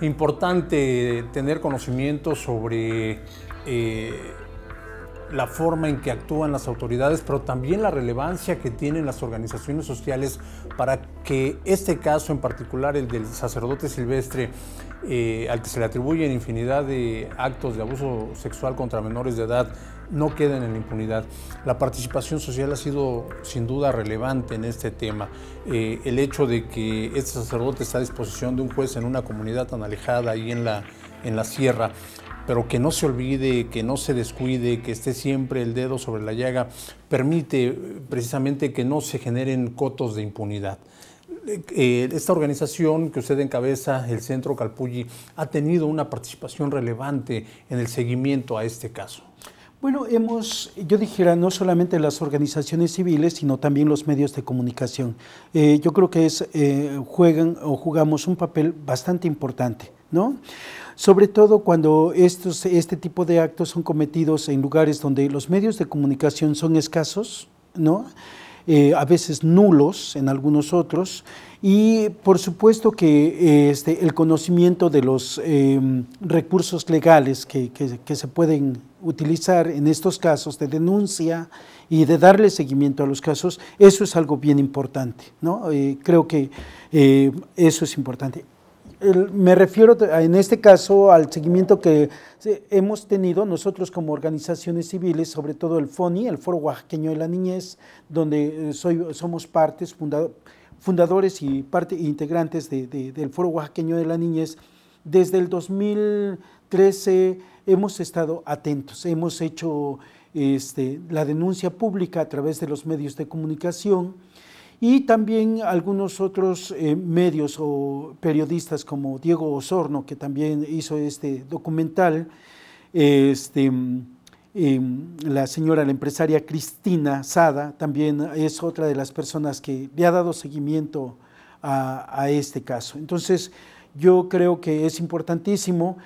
importante tener conocimiento sobre eh, la forma en que actúan las autoridades, pero también la relevancia que tienen las organizaciones sociales para que este caso en particular, el del sacerdote silvestre, eh, al que se le atribuyen infinidad de actos de abuso sexual contra menores de edad, no queden en la impunidad. La participación social ha sido sin duda relevante en este tema. Eh, el hecho de que este sacerdote está a disposición de un juez en una comunidad tan alejada ahí en la, en la sierra, pero que no se olvide, que no se descuide, que esté siempre el dedo sobre la llaga, permite eh, precisamente que no se generen cotos de impunidad eh, esta organización que usted encabeza, el Centro Calpulli, ha tenido una participación relevante en el seguimiento a este caso. Bueno, hemos, yo dijera, no solamente las organizaciones civiles, sino también los medios de comunicación. Eh, yo creo que es, eh, juegan o jugamos un papel bastante importante, ¿no? Sobre todo cuando estos, este tipo de actos son cometidos en lugares donde los medios de comunicación son escasos, ¿no? Eh, a veces nulos en algunos otros, y por supuesto que eh, este, el conocimiento de los em, recursos legales que, se pueden utilizar en estos casos de denuncia y de darle seguimiento a los casos, eso es algo bien importante, ¿no? Eh, creo que eso es importante me refiero en este caso al seguimiento que hemos tenido nosotros como organizaciones civiles, sobre todo el FONI, el Foro Oaxaqueño de la Niñez, donde eh, somos partes, fundadores y parte, integrantes del Foro Oaxaqueño de la Niñez. Desde el 2013 hemos estado atentos, hemos hecho este, la denuncia pública a través de los medios de comunicación y también algunos otros eh, medios o periodistas como Diego Osorno, que también hizo este documental, este, mm, em, la señora, la empresaria Cristina Sada, también es otra de las personas que le ha dado seguimiento a este caso. Entonces, yo creo que es importantísimo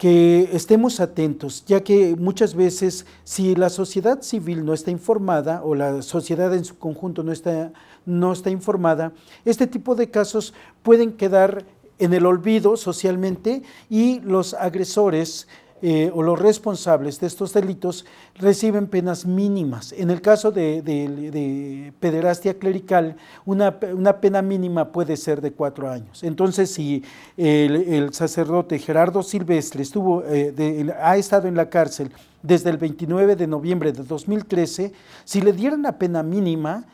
que estemos atentos, ya que muchas veces si la sociedad civil no está informada o la sociedad en su conjunto no está, no está informada, este tipo de casos pueden quedar en el olvido socialmente y los agresores eh, o los responsables de estos delitos reciben penas mínimas. En el caso de, pederastia clerical, una, pena mínima puede ser de cuatro años. Entonces, si el, sacerdote Gerardo Silvestre estuvo, eh, ha estado en la cárcel desde el 29 de noviembre de 2013, si le dieran la pena mínima,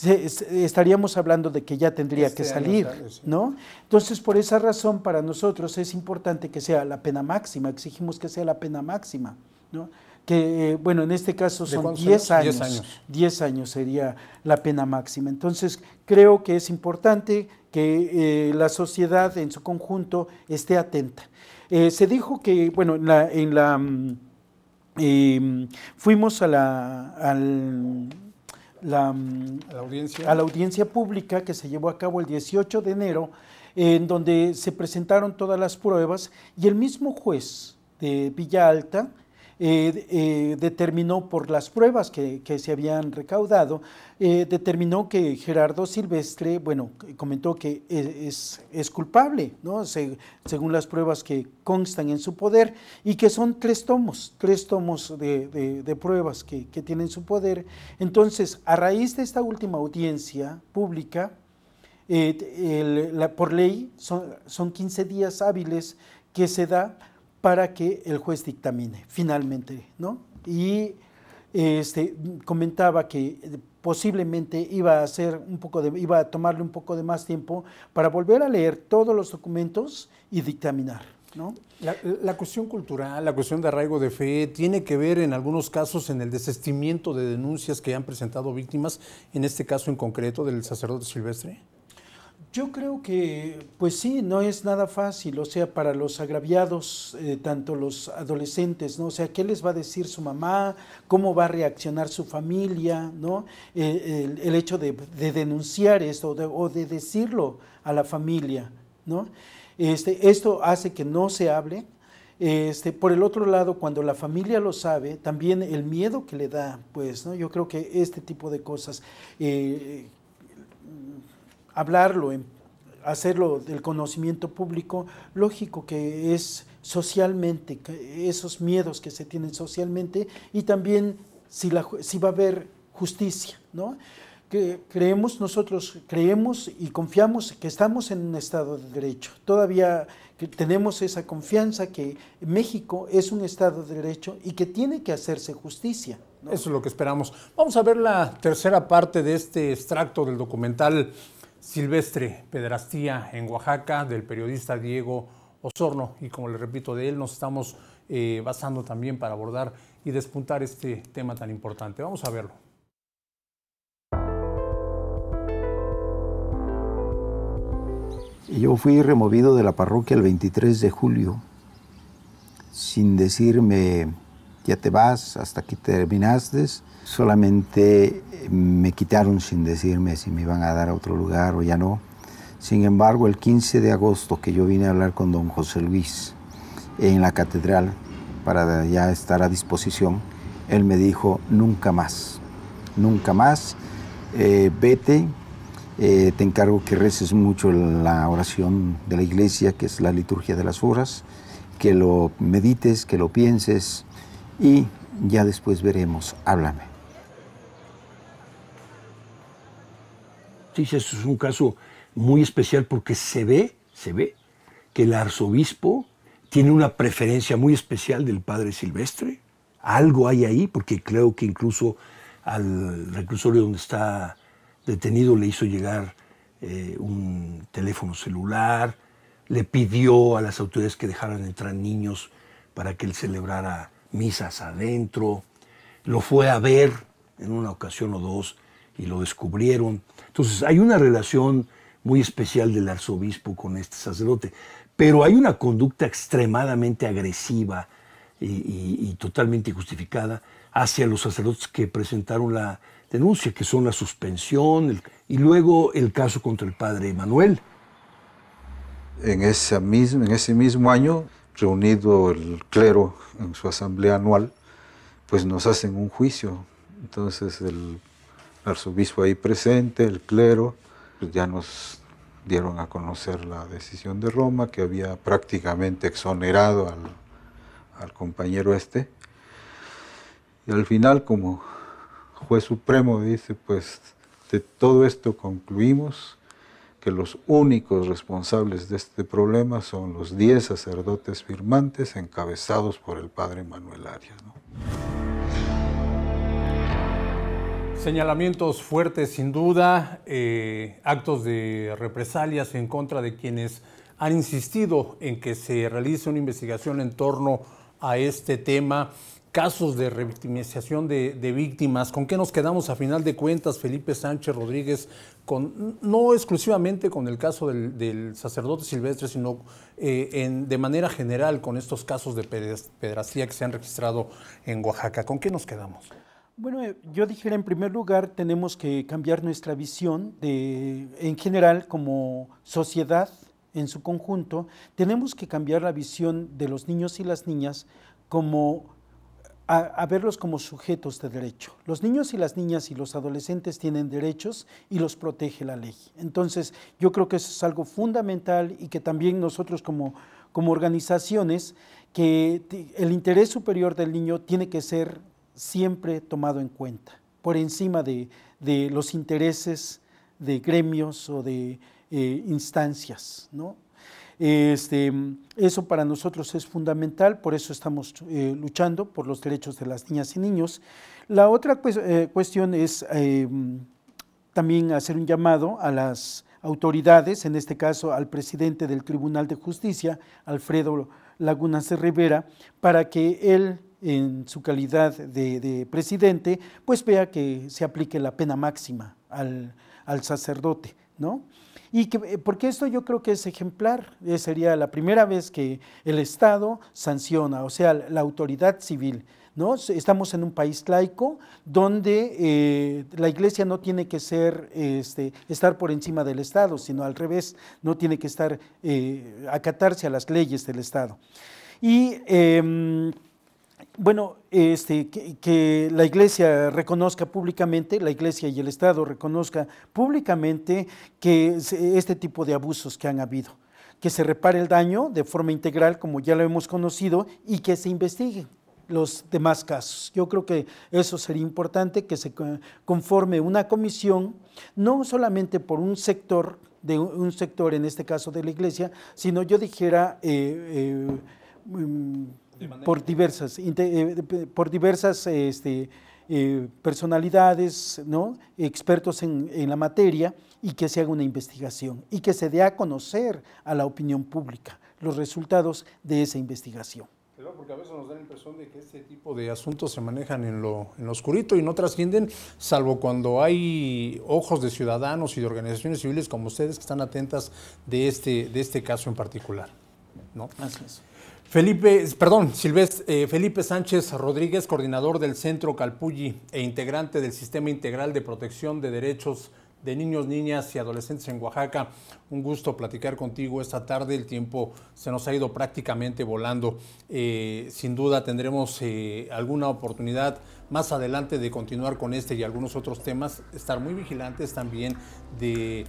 estaríamos hablando de que ya tendría este que salir, ¿no? Entonces, por esa razón, para nosotros es importante que sea la pena máxima, exigimos que sea la pena máxima, ¿no? que, eh, bueno, en este caso son 10 años, 10 años. sería la pena máxima. Entonces, creo que es importante que eh, la sociedad en su conjunto esté atenta. Eh, se dijo que, bueno, en la... Mm, em, fuimos a la, Mm, la, audiencia. a la audiencia pública que se llevó a cabo el 18 de enero, en donde se presentaron todas las pruebas y el mismo juez de Villa Alta eh, eh, determinó por las pruebas que, se habían recaudado, eh, determinó que Gerardo Silvestre, bueno, comentó que es, culpable, ¿no? según las pruebas que constan en su poder, y que son tres tomos, tres tomos de, pruebas que, tienen su poder. Entonces, a raíz de esta última audiencia pública, por ley son, son 15 días hábiles que se da para que el juez dictamine finalmente, ¿no? Y este, comentaba que posiblemente iba a hacer un poco de, iba a tomarle un poco de más tiempo para volver a leer todos los documentos y dictaminar. ¿no? La, cuestión cultural, la cuestión de arraigo de fe, tiene que ver en algunos casos en el desestimiento de denuncias que han presentado víctimas, en este caso en concreto del sacerdote silvestre. Yo creo que, pues sí, no es nada fácil, o sea, para los agraviados, eh, tanto los adolescentes, ¿no? O sea, ¿qué les va a decir su mamá? ¿Cómo va a reaccionar su familia, ¿no? Eh, el, hecho de, denunciar esto o de decirlo a la familia, ¿no? Este, esto hace que no se hable. Este, por el otro lado, cuando la familia lo sabe, también el miedo que le da, pues, ¿no? Yo creo que este tipo de cosas... Eh, hablarlo, hacerlo del conocimiento público, lógico que es socialmente, esos miedos que se tienen socialmente y también si, la, si va a haber justicia, ¿no? Que creemos, nosotros creemos y confiamos que estamos en un Estado de Derecho. Todavía tenemos esa confianza que México es un Estado de Derecho y que tiene que hacerse justicia. Eso es lo que esperamos. Vamos a ver la tercera parte de este extracto del documental silvestre pedrastía en Oaxaca del periodista Diego Osorno. Y como le repito, de él nos estamos eh, basando también para abordar y despuntar este tema tan importante. Vamos a verlo. Yo fui removido de la parroquia el 23 de julio, sin decirme ya te vas, hasta aquí terminaste. Solamente eh, me quitaron sin decirme si me iban a dar a otro lugar o ya no. Sin embargo, el 15 de agosto que yo vine a hablar con don José Luis en la catedral para ya estar a disposición, él me dijo, nunca más, nunca más, eh, vete, eh, te encargo que reces mucho la oración de la iglesia, que es la liturgia de las horas, que lo medites, que lo pienses, y ya después veremos. Háblame. Sí, es un caso muy especial porque se ve, se ve que el arzobispo tiene una preferencia muy especial del padre Silvestre. Algo hay ahí, porque creo que incluso al reclusorio donde está detenido le hizo llegar eh, un teléfono celular, le pidió a las autoridades que dejaran entrar niños para que él celebrara misas adentro, lo fue a ver en una ocasión o dos y lo descubrieron. Entonces hay una relación muy especial del arzobispo con este sacerdote, pero hay una conducta extremadamente agresiva y, totalmente injustificada hacia los sacerdotes que presentaron la denuncia, que son la suspensión y luego el caso contra el padre Manuel. En, en ese mismo año reunido el clero en su asamblea anual, pues nos hacen un juicio. Entonces el arzobispo ahí presente, el clero, pues ya nos dieron a conocer la decisión de Roma que había prácticamente exonerado al, al compañero este. Y al final, como juez supremo, dice, pues de todo esto concluimos que los únicos responsables de este problema son los 10 sacerdotes firmantes encabezados por el padre Manuel Arias. Señalamientos fuertes sin duda, eh, actos de represalias en contra de quienes han insistido en que se realice una investigación en torno a este tema casos de revictimización de, víctimas. ¿Con qué nos quedamos a final de cuentas, Felipe Sánchez Rodríguez, con, no exclusivamente con el caso del, sacerdote silvestre, sino eh, de manera general con estos casos de pedrastía que se han registrado en Oaxaca? ¿Con qué nos quedamos? Bueno, eh, yo dijera en primer lugar, tenemos que cambiar nuestra visión de, en general como sociedad en su conjunto, tenemos que cambiar la visión de los niños y las niñas como a, verlos como sujetos de derecho. Los niños y las niñas y los adolescentes tienen derechos y los protege la ley. Entonces, yo creo que eso es algo fundamental y que también nosotros como, organizaciones, que el interés superior del niño tiene que ser siempre tomado en cuenta, por encima de, los intereses de gremios o de eh, instancias, ¿no? Este, eso para nosotros es fundamental, por eso estamos eh, luchando por los derechos de las niñas y niños. La otra eh, cuestión es em, también hacer un llamado a las autoridades, en este caso al presidente del Tribunal de Justicia, Alfredo Lagunas de Rivera, para que él en su calidad de, presidente, pues vea que se aplique la pena máxima al, al sacerdote, ¿no? Y eh, porque esto yo creo que es ejemplar, eh, sería la primera vez que el Estado sanciona, o sea, la autoridad civil. ¿No? Estamos en un país laico donde eh, la iglesia no tiene que ser, este, estar por encima del Estado, sino al revés, no tiene que estar, acatarse a las leyes del Estado. Y em, bueno, este, que, la Iglesia reconozca públicamente, la Iglesia y el Estado reconozca públicamente que este tipo de abusos que han habido, que se repare el daño de forma integral, como ya lo hemos conocido, y que se investiguen los demás casos. Yo creo que eso sería importante, que se conforme una comisión, no solamente por un sector, de un sector en este caso de la Iglesia, sino yo dijera... Eh, eh, mm, eh, por diversas, por este, diversas eh, personalidades, ¿no? expertos en, la materia, y que se haga una investigación y que se dé a conocer a la opinión pública los resultados de esa investigación. Claro, porque a veces nos da la impresión de que este tipo de asuntos se manejan en lo, en lo oscurito y no trascienden, salvo cuando hay ojos de ciudadanos y de organizaciones civiles como ustedes que están atentas de este, de este caso en particular. ¿no? Así Felipe, perdón, eh, Felipe Sánchez Rodríguez, coordinador del Centro Calpulli e integrante del Sistema Integral de Protección de Derechos de Niños, Niñas y Adolescentes en Oaxaca. Un gusto platicar contigo esta tarde. El tiempo se nos ha ido prácticamente volando. Eh, sin duda tendremos eh, alguna oportunidad más adelante de continuar con este y algunos otros temas. Estar muy vigilantes también de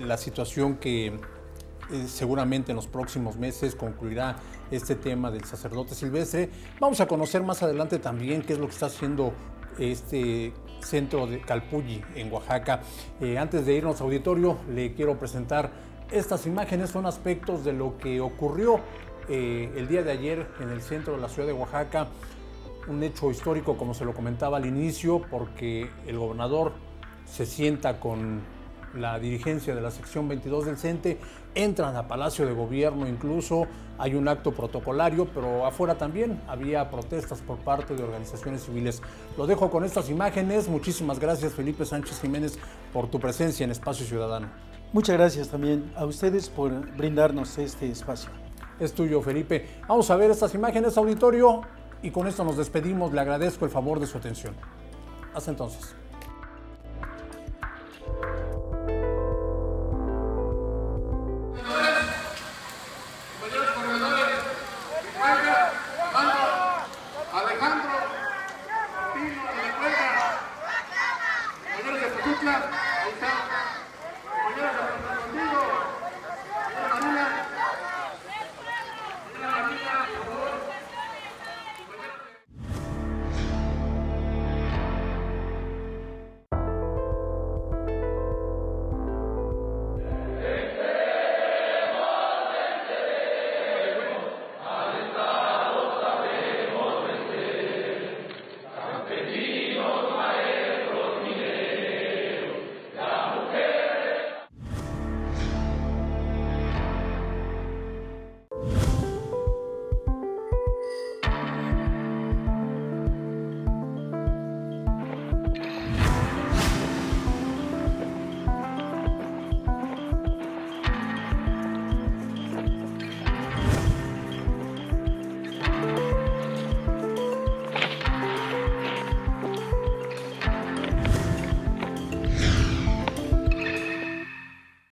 la situación que eh, seguramente en los próximos meses concluirá este tema del sacerdote silvestre. Vamos a conocer más adelante también qué es lo que está haciendo este centro de Calpulli en Oaxaca. Eh, antes de irnos al auditorio, le quiero presentar estas imágenes, son aspectos de lo que ocurrió eh, el día de ayer en el centro de la ciudad de Oaxaca. Un hecho histórico, como se lo comentaba al inicio, porque el gobernador se sienta con la dirigencia de la sección 22 del CENTE, entran a Palacio de Gobierno incluso, hay un acto protocolario, pero afuera también había protestas por parte de organizaciones civiles. Lo dejo con estas imágenes, muchísimas gracias Felipe Sánchez Jiménez por tu presencia en Espacio Ciudadano. Muchas gracias también a ustedes por brindarnos este espacio. Es tuyo, Felipe. Vamos a ver estas imágenes, auditorio, y con esto nos despedimos. Le agradezco el favor de su atención. Hasta entonces.